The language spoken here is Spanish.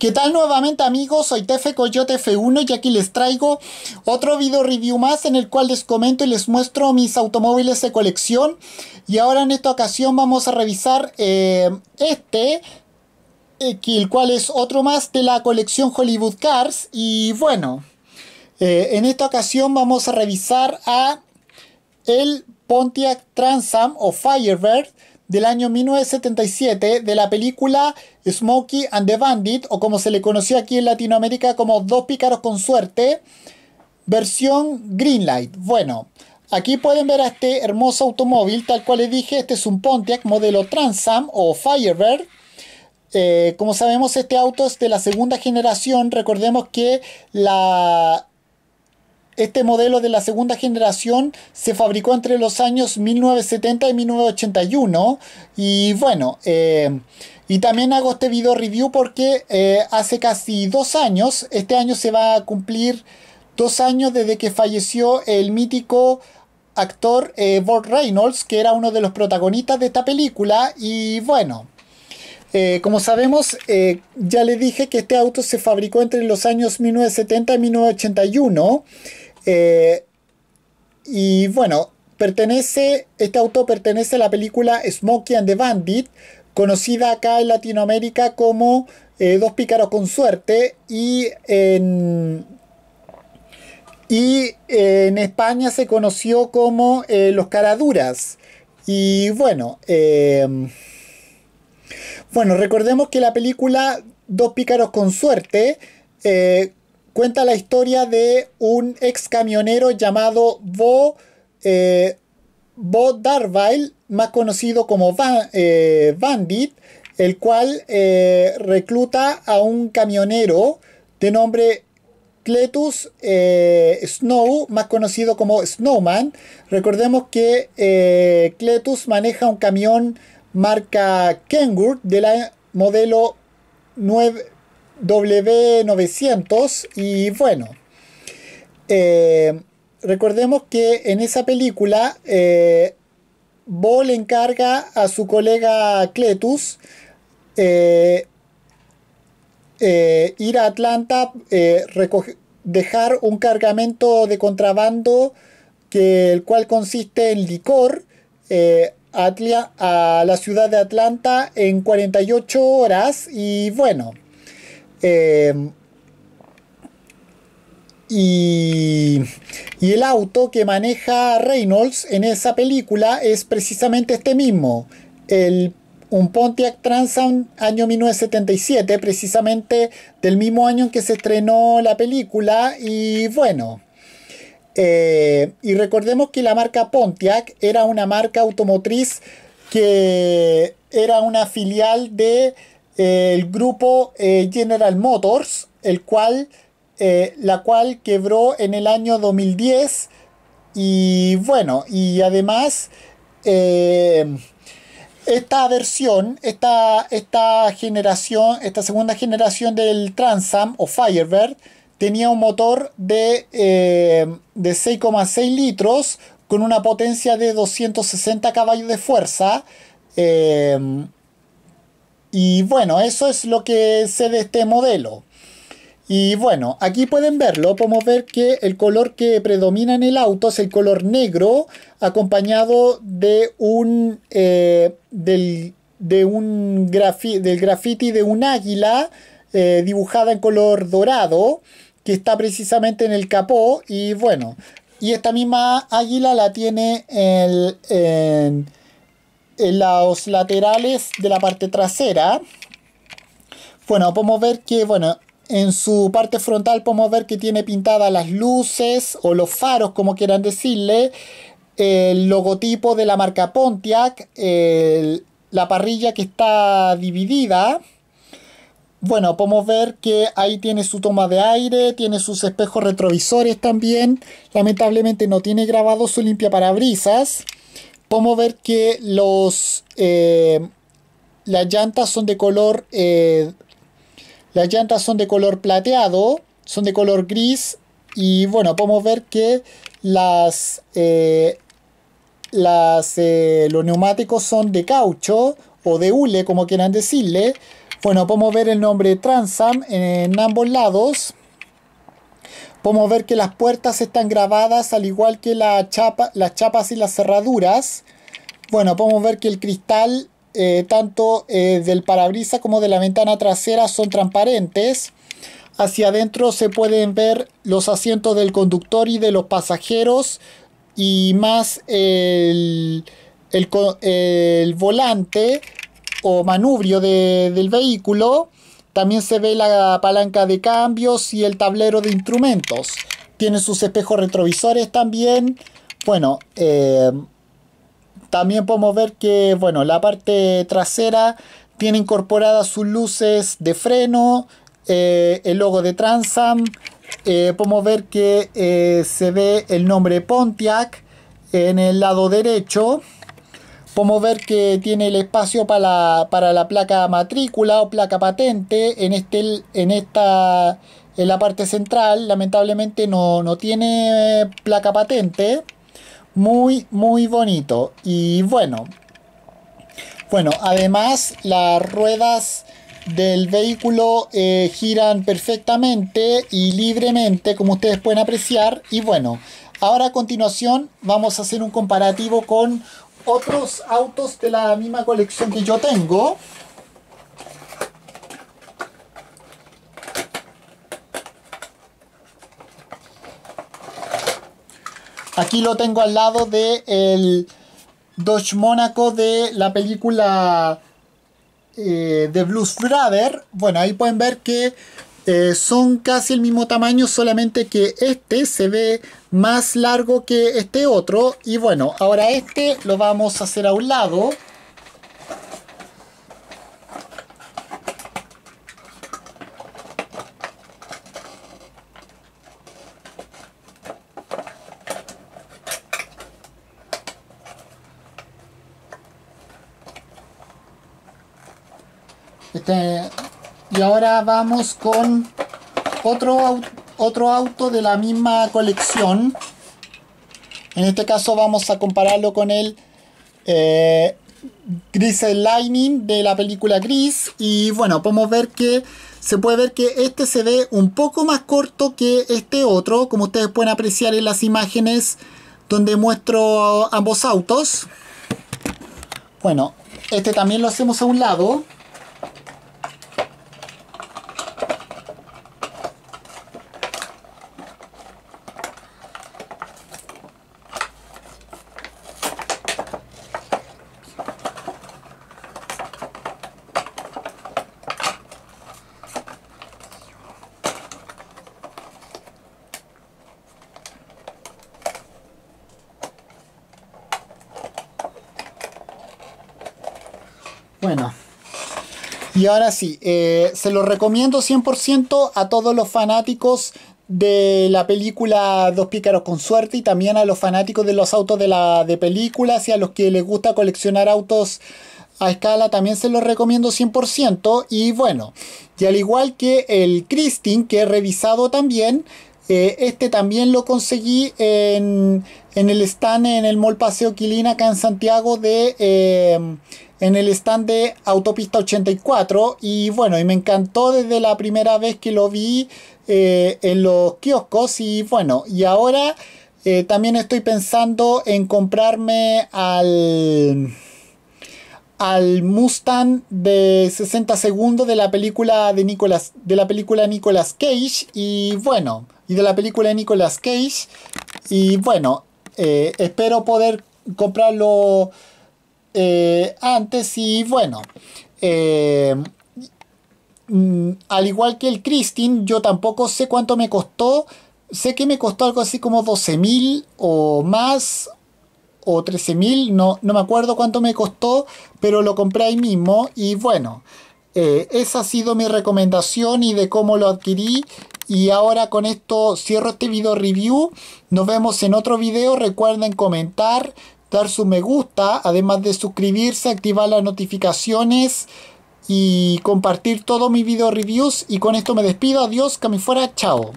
¿Qué tal nuevamente amigos? Soy Tefe Coyote F1 y aquí les traigo otro video review más en el cual les comento y les muestro mis automóviles de colección. Y ahora en esta ocasión vamos a revisar eh, este, eh, el cual es otro más de la colección Hollywood Cars. Y bueno, eh, en esta ocasión vamos a revisar a el Pontiac Transam o Firebird del año 1977 de la película Smokey and the Bandit, o como se le conoció aquí en Latinoamérica como Dos Pícaros con Suerte, versión Greenlight. Bueno, aquí pueden ver a este hermoso automóvil, tal cual les dije, este es un Pontiac modelo Transam o Firebird. Eh, como sabemos, este auto es de la segunda generación. Recordemos que la este modelo de la segunda generación se fabricó entre los años 1970 y 1981. Y bueno, eh, y también hago este video review porque eh, hace casi dos años, este año se va a cumplir dos años desde que falleció el mítico actor eh, Reynolds, que era uno de los protagonistas de esta película. Y bueno, eh, como sabemos, ya le dije que este auto se fabricó entre los años 1970 y 1981. Eh, y bueno, pertenece, este auto pertenece a la película Smokey and the Bandit, conocida acá en Latinoamérica como eh, Dos pícaros con suerte y en, y eh, en España se conoció como Los Caraduras. Y bueno, em, bueno, recordemos que la película Dos pícaros con suerte cuenta la historia de un ex camionero llamado Bo, eh, Bo Darville, más conocido como eh, Bandit, el cual eh, recluta a un camionero de nombre Cletus Snow, más conocido como Snowman. Recordemos que Cletus maneja un camión marca Kenwood de la modelo 9. W900 y bueno, eh, recordemos que en esa película eh, encarga a su colega Cletus eh, eh, ir a Atlanta, dejar un cargamento de contrabando que el cual consiste en licor a la ciudad de Atlanta en 48 horas y bueno. Em, y, y, el auto que maneja Reynolds en esa película es precisamente este mismo, el, un Pontiac Am año 1977, precisamente del mismo año en que se estrenó la película y bueno. Eh, y recordemos que la marca Pontiac era una marca automotriz que era una filial de el grupo eh, General Motors, el cual, eh, la cual quebró en el año 2010 y bueno, y además eh, esta versión, esta, esta, generación, esta segunda generación del Transam o Firebird tenía un motor de, de 6,6 litros con una potencia de 260 caballos de fuerza. Eh, y bueno, eso es lo que sé de este modelo. Y bueno, aquí pueden verlo, podemos ver que el color que predomina en el auto es el color negro acompañado de un, eh, del, de un del graffiti de un águila eh, dibujada en color dorado que está precisamente en el capó y bueno, y esta misma águila la tiene el, en los laterales de la parte trasera, bueno, podemos ver que, bueno, en su parte frontal podemos ver que tiene pintadas las luces o los faros, como quieran decirle, el logotipo de la marca Pontiac, la parrilla que está dividida. Bueno, podemos ver que ahí tiene su toma de aire, tiene sus espejos retrovisores también. Lamentablemente no tiene grabado su limpia parabrisas podemos ver que los, eh, las llantas son de color eh, las llantas son de color plateado son de color gris y bueno podemos ver que las, eh, las los neumáticos son de caucho o de hule como quieran decirle bueno podemos ver el nombre Transam en ambos lados Podemos ver que las puertas están grabadas al igual que la las chapas y las cerraduras. Bueno, podemos ver que el cristal eh, tanto eh, del parabrisas como de la ventana trasera son transparentes. Hacia adentro se pueden ver los asientos del conductor y de los pasajeros y más el, volante o manubrio del vehículo. También se ve la palanca de cambios y el tablero de instrumentos. Tiene sus espejos retrovisores también. Bueno, eh, también podemos ver que bueno, la parte trasera tiene incorporadas sus luces de freno, eh, el logo de Transam. Eh, podemos ver que se ve el nombre Pontiac en el lado derecho. Podemos ver que tiene el espacio para la, placa matrícula o placa patente en, este, en, esta, en la parte central. Lamentablemente no, tiene eh, placa patente. Muy, muy bonito. Y bueno. Bueno, además las ruedas del vehículo eh, giran perfectamente y libremente, como ustedes pueden apreciar. Y bueno, ahora a continuación vamos a hacer un comparativo con otros autos de la misma colección que yo tengo. Aquí lo tengo al lado de el Dodge Mónaco de la película eh, de Blues Brother. Bueno, ahí pueden ver que eh, son casi el mismo tamaño, solamente que este se ve más largo que este otro. Y bueno, ahora este lo vamos a hacer a un lado. Este y ahora vamos con otro, otro auto de la misma colección. En este caso vamos a compararlo con el eh, Gris Lightning de la película Gris. Y bueno, podemos ver que se puede ver que este se ve un poco más corto que este otro, como ustedes pueden apreciar en las imágenes donde muestro ambos autos. Bueno, este también lo hacemos a un lado. Y ahora sí, eh, se lo recomiendo 100% a todos los fanáticos de la película Dos pícaros con suerte y también a los fanáticos de los autos de, la, de películas y a los que les gusta coleccionar autos a escala también se los recomiendo 100% y bueno, y al igual que el Christine que he revisado también, este también lo conseguí en, el stand en el Mall Paseo Quilín acá en Santiago de... Em, en el stand de Autopista 84 y bueno, y me encantó desde la primera vez que lo vi eh, en los kioscos y bueno, y ahora eh, también estoy pensando en comprarme al, al Mustang de 60 segundos de la película de Nicolas, de la película Nicolas Cage y bueno, y de la película de Nicolas Cage. Y bueno, eh, espero poder comprarlo eh, antes y bueno. Eh, mm, al igual que el Christine, yo tampoco sé cuánto me costó. Sé que me costó algo así como 12.000 o más o 13.000, no, no me acuerdo cuánto me costó, pero lo compré ahí mismo y bueno, esa ha sido mi recomendación y de cómo lo adquirí y ahora con esto cierro este video review. Nos vemos en otro video. Recuerden comentar, dar su me gusta, además de suscribirse, activar las notificaciones y compartir todos mis video reviews. Y con esto me despido. Adiós, que me fuera. Chao.